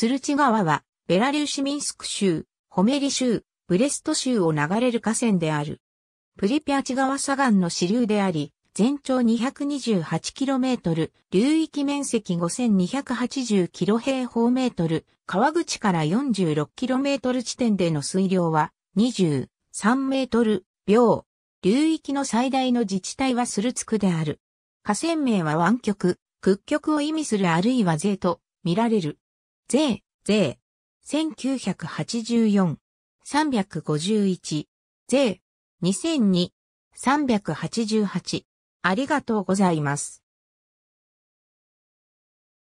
スルチ川は、ベラリューシミンスク州、ホメリ州、ブレスト州を流れる河川である。プリピャチ川左岸の支流であり、全長 228km、流域面積 5280km 平方メートル、川口から 46km 地点での水量は23メートル秒。流域の最大の自治体はスルツクである。河川名は湾曲、屈曲を意味するあるいは税と見られる。税、税。1984。351。税。2002。388。ありがとうございます。